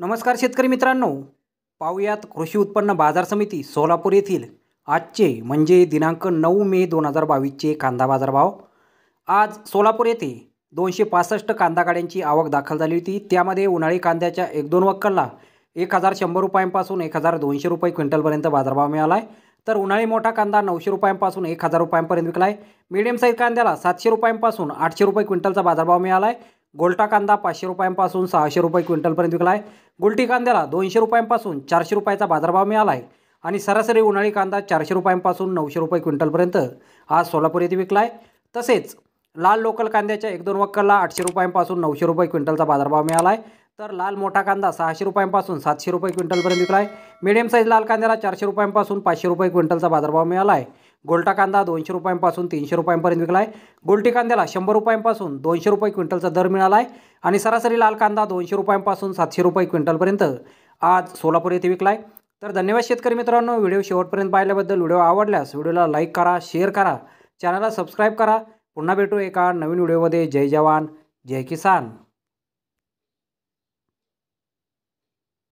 नमस्कार शेतकरी मित्रांनो पाहुयात कृषी उत्पन्न बाजार समिती सोलापूर येथील आजचे म्हणजे दिनांक नऊ मे दोन हजार बावीसचे कांदा बाजारभाव आज सोलापूर येथे दोनशे पासष्ट कांदा गाड्यांची आवक दाखल झाली होती त्यामध्ये उन्हाळी कांद्याच्या एक दोन वक्कलला एक हजार शंभर रुपयांपासून एक हजार दोनशे रुपये क्विंटलपर्यंत बाजारभाव मिळाला आहे तर उन्हाळी मोठा कांदा नऊशे रुपयांपासून एक हजार रुपयांपर्यंत विकला आहे मिडियम साईज कांद्याला सातशे रुपयांपासून आठशे रुपये क्विंटलचा बाजारभाव मिळाला आहे गोलटा कांदा पाचशे रुपयांपासून सहाशे रुपये क्विंटलपर्यंत विकला आहे गुलटी कांद्याला दोनशे रुपयांपासून चारशे रुपयाचा बाजारभाव मिळाला आहे आणि सरासरी उन्हाळी कांदा चारशे रुपयांपासून नऊशे रुपये क्विंटलपर्यंत आज सोलापूर येथे विकला आहे तसेच लाल लोकल कांद्याच्या एक दोन वक्कलला आठशे रुपयांपासून नऊशे रुपये क्विंटलचा बाजारभाव मिळाला आहे तर लाल मोठा कांदा सहाशे रुपयांपासून सातशे रुपये क्विंटलपर्यंत विकला आहे मीडियम साईज लाल कांद्याला चारशे रुपयांपासून पाचशे रुपये क्विंटलचा बाजारभाव मिळाला आहे गोल्टा कांदा दोनशे रुपयांपासून तीनशे रुपयांपर्यंत विकला आहे गोल्टी कांद्याला शंभर रुपयांपासून दोनशे रुपये क्विंटलचा दर मिळाला आहे आणि सरासरी लाल कांदा दोनशे रुपयांपासून सातशे रुपये क्विंटलपर्यंत आज सोलापूर येथे विकला आहे तर धन्यवाद शेतकरी मित्रांनो व्हिडिओ शेवटपर्यंत पाहिल्याबद्दल व्हिडिओ आवडल्यास व्हिडिओला लाईक करा शेअर करा चॅनलला सबस्क्राईब करा पुन्हा भेटू एका नवीन व्हिडिओमध्ये जय जवान जय किसान